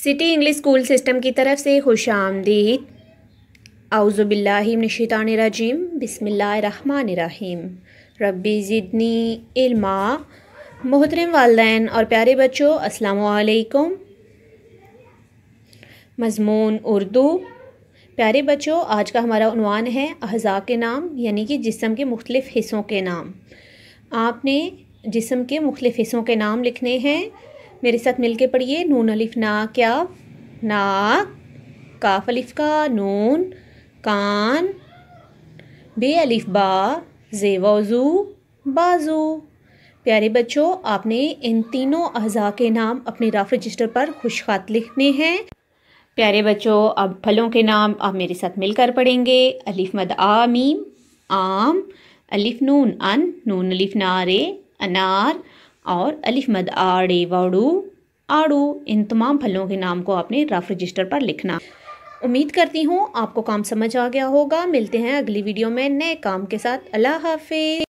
city English school system की तरफ से खुश आमदीद आउज़बिल्लिमिनशानरजीम बिसमीम रबी ज़िदनी इल्मा मोहतरम वालदेन और प्यारे बच्चों अस्सलाम मज़मून उर्दू प्यारे बच्चों आज का हमारा अनवान है अज़ा के नाम यानी कि जिसम के मुख्तलिफ़ हिस्सों के नाम आपने जिसम के मुख्तफ़ हिस्सों के नाम लिखने हैं मेरे साथ मिलके पढ़िए नून अलिफ ना क्या नाक काफ अलिफ का नून कान बे अलिफ बा वजू बाजू प्यारे बच्चों आपने इन तीनों अज़ा के नाम अपने राफ रजिस्टर पर खुश खात लिखने हैं प्यारे बच्चों अब फलों के नाम आप मेरे साथ मिलकर पढ़ेंगे अलिफ मद आमीम आम अलिफ नून अन नून अलिफ नारे अनार और अलिफ मद आड़े वाड़ू आड़ू इन तमाम फलों के नाम को आपने रफ रजिस्टर पर लिखना उम्मीद करती हूँ आपको काम समझ आ गया होगा मिलते हैं अगली वीडियो में नए काम के साथ अल्लाह हाफि